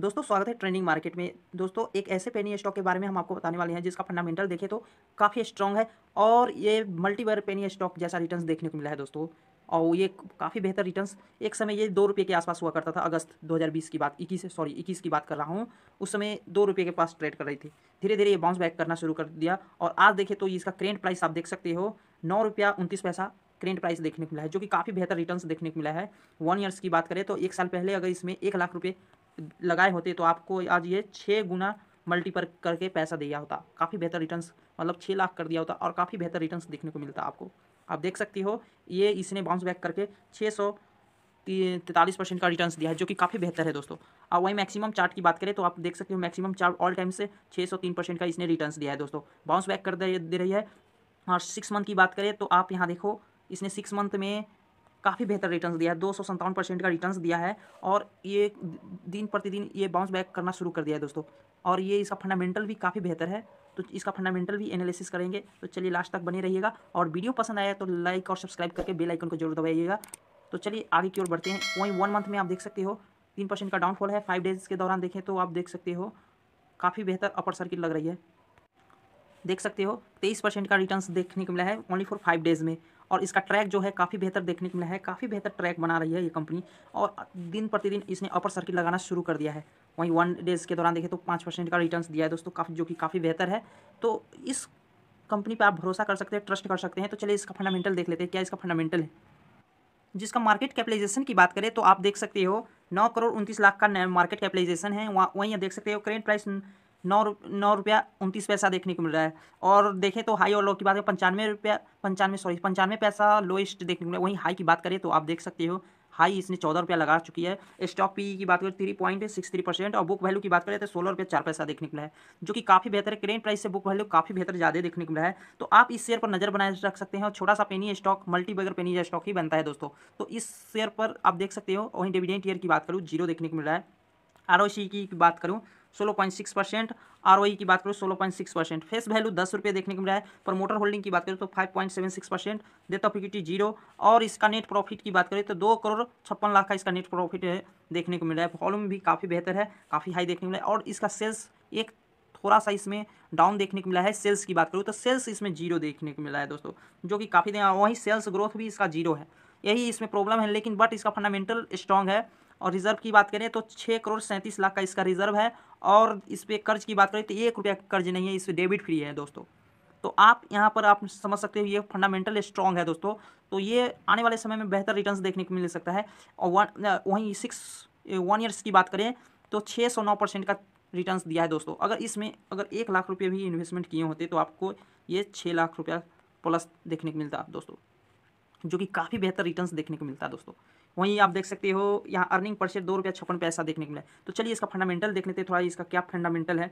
दोस्तों स्वागत है ट्रेंडिंग मार्केट में दोस्तों एक ऐसे पेनी स्टॉक के बारे में हम आपको बताने वाले हैं जिसका फंडामेंटल देखें तो काफ़ी स्ट्रॉन्ग है और ये मल्टीवर पेनी स्टॉक जैसा रिटर्न देखने को मिला है दोस्तों और ये काफ़ी बेहतर रिटर्न्स एक समय ये दो रुपये के आसपास हुआ करता था अगस्त 2020 की बात इक्कीस सॉरी इक्कीस की बात कर रहा हूँ उस समय दो रुपये के पास ट्रेड कर रही थी धीरे धीरे ये बाउंस बैक करना शुरू कर दिया और आज देखें तो इसका करेंट प्राइस आप देख सकते हो नौ रुपया उनतीस पैसा करेंट प्राइस देखने को मिला है जो कि काफ़ी बेहतर रिटर्न देखने को मिला है वन ईयर्स की बात करें तो एक साल पहले अगर इसमें एक लाख रुपये लगाए होते तो आपको आज ये छः गुना मल्टीपर करके पैसा दिया होता काफ़ी बेहतर रिटर्न्स मतलब छः लाख कर दिया होता और काफ़ी बेहतर रिटर्न्स देखने को मिलता आपको आप देख सकती हो ये इसने बाउंस बैक करके छः सौ तैंतालीस परसेंट का रिटर्न्स दिया है जो कि काफ़ी बेहतर है दोस्तों अब वही मैक्सिमम चार्ट की बात करें तो आप देख सकते हो मैक्सिमम चार्ट ऑल टाइम से छः सौ तीन परसेंट का इसने रिटर्न्स दिया है दोस्तों बाउंस बैक कर दे रही है और सिक्स मंथ की बात करें तो आप यहाँ देखो इसने सिक्स मंथ में काफ़ी बेहतर रिटर्न दिया है दो परसेंट का रिटर्न दिया है और ये दिन प्रतिदिन ये बाउंस बैक करना शुरू कर दिया है दोस्तों और ये इसका फंडामेंटल भी काफ़ी बेहतर है तो इसका फंडामेंटल भी एनालिसिस करेंगे तो चलिए लास्ट तक बने रहिएगा और वीडियो पसंद आया तो लाइक और सब्सक्राइब करके बेल आइकन को जरूर दबाइएगा तो चलिए आगे की ओर बढ़ते हैं वहीं वन मंथ में आप देख सकते हो तीन परसेंट का डाउनफॉल है फाइव डेज़ के दौरान देखें तो आप देख सकते हो काफ़ी बेहतर अपर सर्किट लग रही है देख सकते हो तेईस परसेंट का रिटर्न देखने को मिला है ओनली फॉर फाइव डेज़ में और इसका ट्रैक जो है काफ़ी बेहतर देखने को मिला है काफ़ी बेहतर ट्रैक बना रही है ये कंपनी और दिन प्रतिदिन इसने अपर सर्किट लगाना शुरू कर दिया है वहीं वन डेज़ के दौरान देखें तो पाँच परसेंट का रिटर्न दिया है दोस्तों काफ़ी जो कि काफ़ी बेहतर है तो इस कंपनी पर आप भरोसा कर सकते हैं ट्रस्ट कर सकते हैं तो चलिए इसका फंडामेंटल देख लेते हैं क्या इसका फंडामेंटल है जिसका मार्केट कैपिटलाइजेशन की बात करें तो आप देख सकते हो नौ करोड़ उनतीस लाख का मार्केट कैपिटलाइजेशन है वहाँ वहीं देख सकते हो करेंट प्राइस नौ नौ रुपया उनतीस पैसा देखने को मिल रहा है और देखें तो हाई और लो की बात करें पंचानवे रुपया पंचानवे सॉरी पंचानवे पैसा लोएस्ट देखने को मिला वहीं हाई की बात करें तो आप देख सकते हो हाई इसने चौदह रुपया लगा चुकी है स्टॉक पी e की बात करें three point six three percent और बुक वैल्यू की बात करें तो सोलह रुपया चार पैसा देखने को मिला है जो कि काफ़ी बेहतर है करेंट प्राइस से बुक वैल्यू काफ़ी बेहतर ज़्यादा देखने को मिला है तो आप इस शेयर पर नज़र बनाए रख सकते हैं और छोटा सा पेनी स्टॉक मल्टी बगर पेनी स्टॉक ही बनता है दोस्तों तो इस शेयर पर आप देख सकते हो वहीं डिविडेंट ईयर की बात करूँ जीरो देखने को मिल रहा है आर e की बात करूँ सोलह point six percent R e की बात करो सोलह point six percent face value दस रुपये देखने को मिला है प्रमोटर होल्डिंग की बात करें तो five point seven six percent debt of equity zero और इसका नेट प्रॉफिट की बात करें तो दो करोड़ छप्पन लाख का इसका नेट प्रॉफिट है देखने को मिला है वॉल्यूम भी काफ़ी बेहतर है काफ़ी हाई देखने को मिला है और इसका सेल्स एक थोड़ा सा इसमें डाउन देखने को मिला है सेल्स की बात करूँ तो सेल्स इसमें जीरो देखने को मिला है दोस्तों जो कि काफ़ी वहीं सेल्स ग्रोथ भी इसका जीरो है यही इसमें प्रॉब्लम है लेकिन बट इसका फंडामेंटल स्ट्रॉन्ग है और रिजर्व की बात करें तो छः करोड़ सैंतीस लाख का इसका रिजर्व है और इस पर कर्ज की बात करें तो एक रुपया कर्ज नहीं है इस डेबिट फ्री है दोस्तों तो आप यहाँ पर आप समझ सकते हो ये फंडामेंटल स्ट्रॉन्ग है दोस्तों तो ये आने वाले समय में बेहतर रिटर्न देखने को मिल सकता है और वन वहीं सिक्स वन ईयर्स की बात करें तो छः सौ नौ परसेंट का रिटर्न दिया है दोस्तों अगर इसमें अगर एक लाख रुपये भी इन्वेस्टमेंट किए होते तो आपको ये छः लाख रुपया प्लस देखने को मिलता दोस्तों जो कि काफ़ी बेहतर रिटर्न्स देखने को मिलता है दोस्तों वहीं आप देख सकते हो यहाँ अर्निंग पर शेयर दो रुपया छप्पन पैसा देखने को मिला तो चलिए इसका फंडामेंटल देख लेते थोड़ा इसका क्या फंडामेंटल है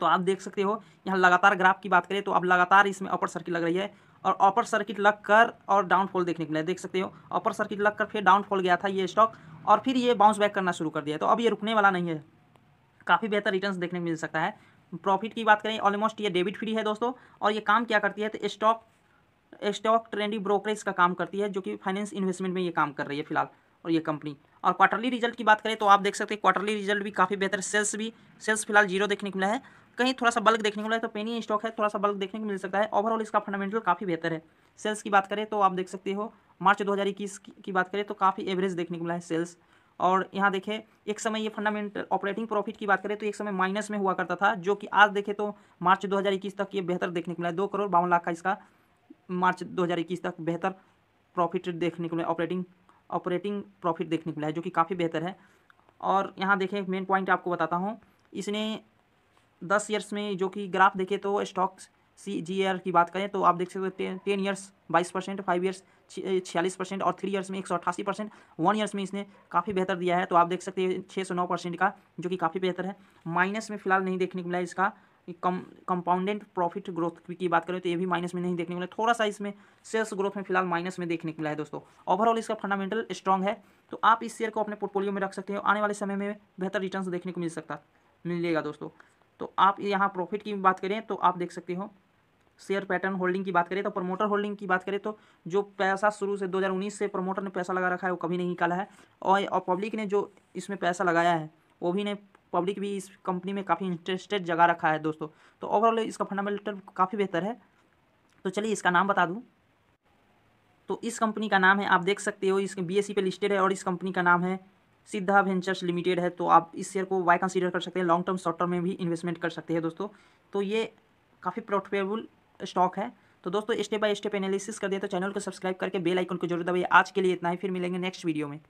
तो आप देख सकते हो यहाँ लगातार ग्राफ की बात करें तो अब लगातार इसमें अपर सर्किट लग रही है और अपर सर्किट लग कर और डाउनफॉल देखने को मिला देख सकते हो अपर सर्किट लग कर फिर डाउनफॉल गया था ये स्टॉक और फिर ये बाउंस बैक करना शुरू कर दिया तो अब ये रुकने वाला नहीं है काफ़ी बेहतर रिटर्न देखने को मिल सकता है प्रॉफिट की बात करें ऑलमोस्ट ये डेबिट फ्री है दोस्तों और ये काम क्या करती है तो स्टॉक स्टॉक ट्रेंडिंग ब्रोकरेज का काम करती है जो कि फाइनेंस इन्वेस्टमेंट में ये काम कर रही है फिलहाल और ये कंपनी और क्वार्टरली रिजल्ट की बात करें तो आप देख सकते हैं क्वार्टरली रिजल्ट भी काफ़ी बेहतर सेल्स भी सेल्स फिलहाल जीरो देखने को मिला है कहीं थोड़ा सा बल्क देखने को मिला है तो पेनी स्टॉक है थोड़ा सा बल्क देखने को मिल सकता है ओवरऑल इसका फंडामेंटल काफ़ी बेहतर है सेल्स की बात करें तो आप देख सकते हो मार्च दो की बात करें तो काफ़ी एवरेज देखने को मिला है सेल्स और यहाँ देखें एक समय ये फंडामेंटल ऑपरेटिंग प्रॉफिट की बात करें तो एक समय माइनस में हुआ करता था जो कि आज देखें तो मार्च 2021 तक ये बेहतर देखने को मिला है दो करोड़ बावन लाख का इसका मार्च 2021 तक बेहतर प्रॉफिट देखने को मिला ऑपरेटिंग ऑपरेटिंग प्रॉफिट देखने को मिला है जो कि काफ़ी बेहतर है और यहाँ देखें मेन पॉइंट आपको बताता हूँ इसने दस ईयर्स में जो कि ग्राफ देखे तो स्टॉक्स सी जी आर की बात करें तो आप देख सकते हो टेन ईयर्स बाईस परसेंट फाइव ईयर्स छियालीस परसेंट और थ्री ईयर्स में एक सौ अट्ठासी परसेंट वन ईयर्स में इसने काफ़ी बेहतर दिया है तो आप देख सकते हैं छः सौ नौ परसेंट का जो कि काफ़ी बेहतर है माइनस में फिलहाल नहीं देखने को मिला इसका कम कंपाउंडेंट प्रॉफिट ग्रोथ की बात करें तो ये भी माइनस में नहीं देखने को मिला थोड़ा सा इसमें सेल्स ग्रोथ में फिलहाल माइनस में देखने को मिला है दोस्तों ओवरऑल इसका फंडामेंटल स्ट्रॉन्ग है तो आप इस शेयर को अपने पोर्टफोलियो में रख सकते हैं आने वाले समय में बेहतर रिटर्न देखने को मिल सकता मिलेगा दोस्तों तो आप यहाँ प्रॉफिट की बात करें तो आप देख सकते हो शेयर पैटर्न होल्डिंग की बात करें तो प्रमोटर होल्डिंग की बात करें तो जो पैसा शुरू से 2019 से प्रमोटर ने पैसा लगा रखा है वो कभी नहीं निकाला है और पब्लिक ने जो इसमें पैसा लगाया है वो भी ने पब्लिक भी इस कंपनी में काफ़ी इंटरेस्टेड जगह रखा है दोस्तों तो ओवरऑल इसका फंडामेंटल काफ़ी बेहतर है तो चलिए इसका नाम बता दूँ तो इस कंपनी का नाम है आप देख सकते हो इस बी e पे लिस्टेड है और इस कंपनी का नाम है सिद्धा वेंचर्स लिमिटेड है तो आप इस शेयर को वाई कंसीडर कर सकते हैं लॉन्ग टर्म शॉर्ट टर्म में भी इन्वेस्टमेंट कर सकते हैं दोस्तों तो ये काफ़ी प्रॉफिटेबल स्टॉक है तो दोस्तों स्टेप बाय स्टेप एनालिसिस कर दिया तो चैनल को सब्सक्राइब करके बेल आइकन को जरूर दबाइए आज के लिए इतना ही फिर मिलेंगे नेक्स्ट वीडियो में